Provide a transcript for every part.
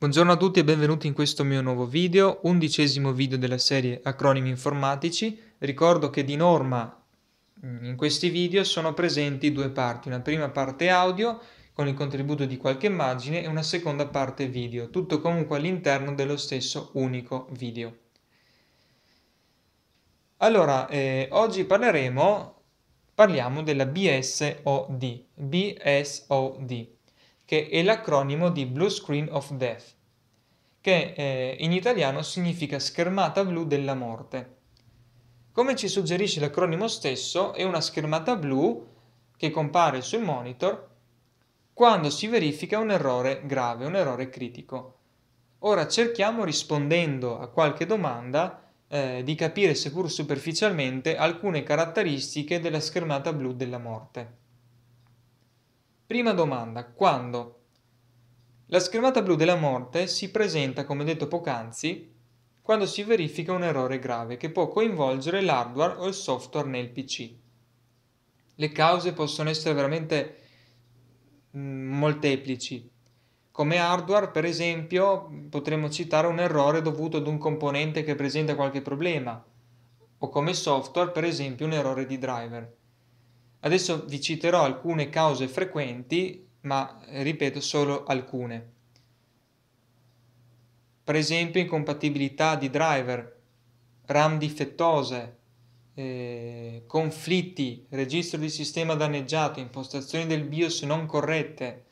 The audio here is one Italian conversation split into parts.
Buongiorno a tutti e benvenuti in questo mio nuovo video, undicesimo video della serie Acronimi informatici. Ricordo che di norma mm, in questi video sono presenti due parti, una prima parte audio con il contributo di qualche immagine e una seconda parte video, tutto comunque all'interno dello stesso unico video. Allora, eh, oggi parleremo, parliamo della BSOD, BSOD che è l'acronimo di Blue Screen of Death, che eh, in italiano significa schermata blu della morte. Come ci suggerisce l'acronimo stesso, è una schermata blu che compare sul monitor quando si verifica un errore grave, un errore critico. Ora cerchiamo, rispondendo a qualche domanda, eh, di capire, seppur superficialmente, alcune caratteristiche della schermata blu della morte. Prima domanda, quando? La schermata blu della morte si presenta, come detto poc'anzi, quando si verifica un errore grave che può coinvolgere l'hardware o il software nel PC. Le cause possono essere veramente mm, molteplici. Come hardware, per esempio, potremmo citare un errore dovuto ad un componente che presenta qualche problema, o come software, per esempio, un errore di driver. Adesso vi citerò alcune cause frequenti, ma eh, ripeto solo alcune. Per esempio incompatibilità di driver, RAM difettose, eh, conflitti, registro di sistema danneggiato, impostazioni del BIOS non corrette,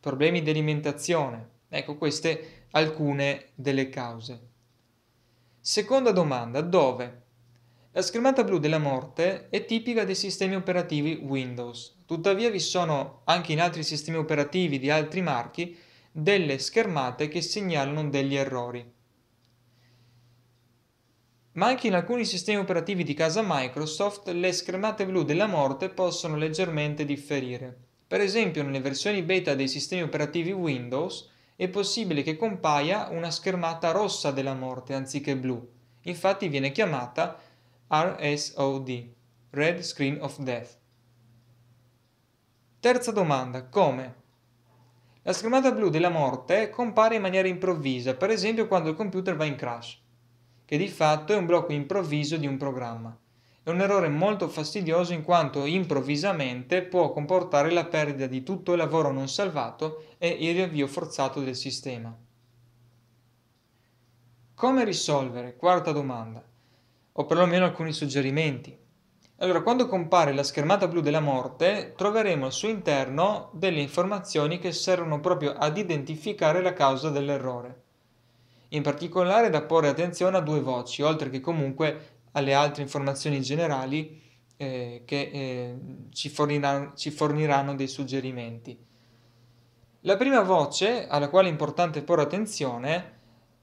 problemi di alimentazione. Ecco queste alcune delle cause. Seconda domanda, dove? La schermata blu della morte è tipica dei sistemi operativi Windows, tuttavia vi sono anche in altri sistemi operativi di altri marchi delle schermate che segnalano degli errori. Ma anche in alcuni sistemi operativi di casa Microsoft le schermate blu della morte possono leggermente differire. Per esempio nelle versioni beta dei sistemi operativi Windows è possibile che compaia una schermata rossa della morte anziché blu, infatti viene chiamata RSOD, Red Screen of Death. Terza domanda, come? La schermata blu della morte compare in maniera improvvisa, per esempio quando il computer va in crash, che di fatto è un blocco improvviso di un programma. È un errore molto fastidioso in quanto improvvisamente può comportare la perdita di tutto il lavoro non salvato e il riavvio forzato del sistema. Come risolvere? Quarta domanda o perlomeno alcuni suggerimenti. Allora, quando compare la schermata blu della morte, troveremo al suo interno delle informazioni che servono proprio ad identificare la causa dell'errore. In particolare da porre attenzione a due voci, oltre che comunque alle altre informazioni generali eh, che eh, ci, forniranno, ci forniranno dei suggerimenti. La prima voce alla quale è importante porre attenzione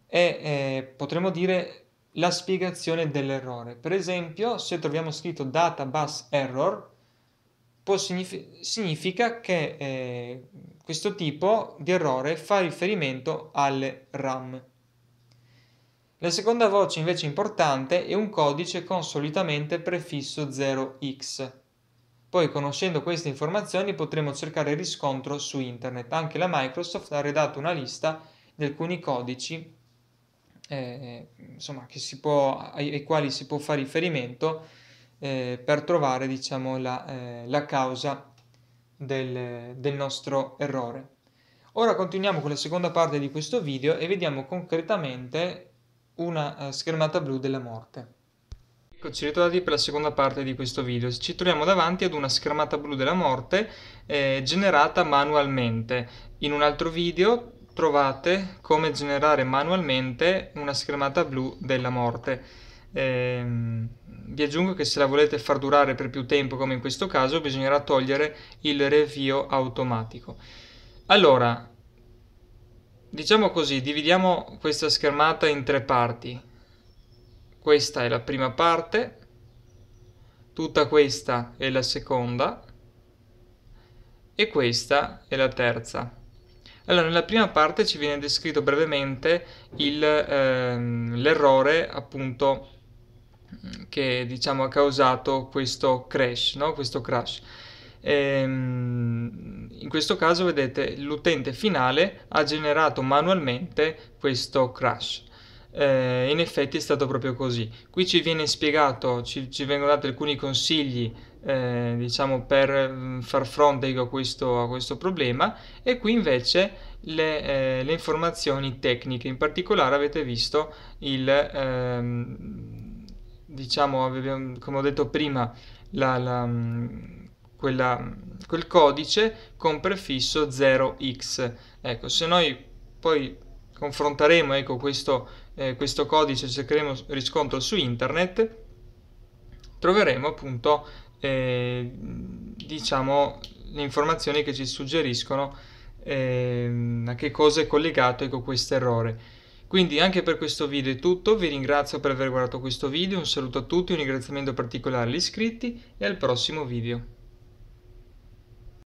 è, eh, potremmo dire, la spiegazione dell'errore. Per esempio, se troviamo scritto database error, signif- significa che eh, questo tipo di errore fa riferimento alle RAM. La seconda voce invece importante è un codice con solitamente prefisso 0x. Poi conoscendo queste informazioni potremo cercare riscontro su internet. Anche la Microsoft ha redatto una lista di alcuni codici eh, eh, insomma, può, ai, ai, quali si può fare riferimento eh, per trovare diciamo, la, eh, la causa del, del, nostro errore. Ora continuiamo con la seconda parte di questo video e vediamo concretamente una eh, schermata blu della morte. Eccoci ritrovati per la seconda parte di questo video. Ci troviamo davanti ad una schermata blu della morte eh, generata manualmente. In un altro video trovate come generare manualmente una schermata blu della morte. Ehm, vi aggiungo che se la volete far durare per più tempo come in questo caso bisognerà togliere il review automatico. Allora, diciamo così, dividiamo questa schermata in tre parti. Questa è la prima parte, tutta questa è la seconda e questa è la terza. Allora, nella prima parte ci viene descritto brevemente il, ehm, l'errore appunto che diciamo ha causato questo crash, no? questo crash. Ehm, in questo caso vedete l'utente finale ha generato manualmente questo crash. Eh, in effetti è stato proprio così. Qui ci viene spiegato, ci, ci vengono dati alcuni consigli eh, diciamo per mm, far fronte a questo, a questo problema e qui invece le, eh, le, informazioni tecniche in particolare avete visto il ehm, diciamo come ho detto prima la, la, mm, quella, quel codice con prefisso 0x ecco se noi poi confronteremo ecco, questo, eh, questo codice cercheremo riscontro su internet troveremo appunto eh, diciamo, le informazioni che ci suggeriscono eh, a che cosa è collegato con ecco, questo errore. Quindi anche per questo video è tutto, vi ringrazio per aver guardato questo video, un saluto a tutti, un ringraziamento particolare agli iscritti e al prossimo video.